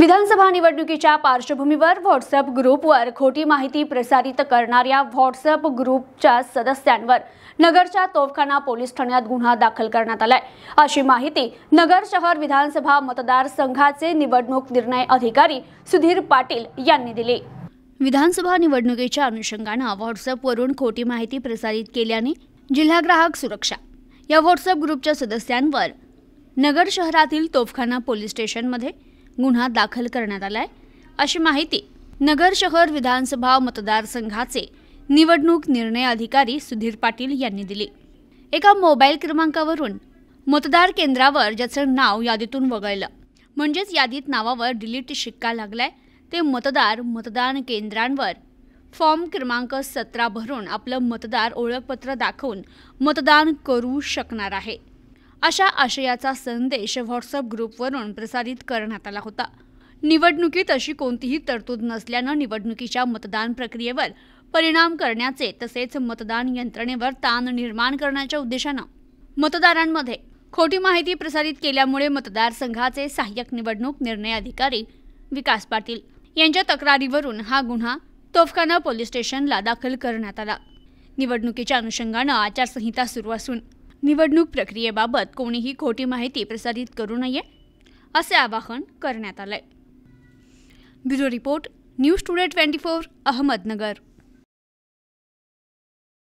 विधानसभा निवडणुकीच्या पार्श्वभूमीवर व्हॉट्सअप ग्रुपवर खोटी माहिती प्रसारित करणाऱ्या व्हॉट्सअप ग्रुपच्या सदस्यांवर नगरच्या तोफखाना पोलीस ठाण्यात गुन्हा दाखल करण्यात आलाय अशी माहिती नगर शहर विधानसभा मतदारसंघाचे निवडणूक निर्णय अधिकारी सुधीर पाटील यांनी दिली विधानसभा निवडणुकीच्या अनुषंगानं व्हॉट्सअपवरून खोटी माहिती प्रसारित केल्याने जिल्हा ग्राहक सुरक्षा या व्हॉट्सअप ग्रुपच्या सदस्यांवर नगर शहरातील तोफखाना पोलीस स्टेशनमध्ये गुन्हा दाखल करण्यात आलाय अशी माहिती नगर शहर विधानसभा मतदारसंघाचे निवडणूक निर्णय अधिकारी सुधीर पाटील यांनी दिली एका मोबाईल क्रमांकावरून मतदार केंद्रावर ज्याचं नाव यादीतून वगळलं म्हणजेच यादीत नावावर डिलीट शिक्का लागलाय ते मतदार मतदान केंद्रांवर फॉर्म क्रमांक सतरा भरून आपलं मतदार ओळखपत्र दाखवून मतदान करू शकणार आहे अशा आशयाचा संदेश व्हॉट्सअप ग्रुपवरून प्रसारित करण्यात आला होता निवडणुकीत अशी कोणतीही तरतूद नसल्यानं निवडणुकीच्या मतदान प्रक्रियेवर परिणाम करण्याचे तसेच मतदान यंत्रणेवर ताण निर्माण करण्याच्या उद्देशानं मतदारांमध्ये खोटी माहिती प्रसारित केल्यामुळे मतदारसंघाचे सहाय्यक निवडणूक निर्णय अधिकारी विकास पाटील यांच्या तक्रारीवरून हा गुन्हा तोफखाना पोलीस स्टेशनला दाखल करण्यात आला निवडणुकीच्या अनुषंगानं आचारसंहिता सुरू असून निवडणूक प्रक्रियेबाबत कोणीही खोटी माहिती प्रसारित करू नये असे आवाहन करण्यात आले bureau report news today twenty four Ahmednagar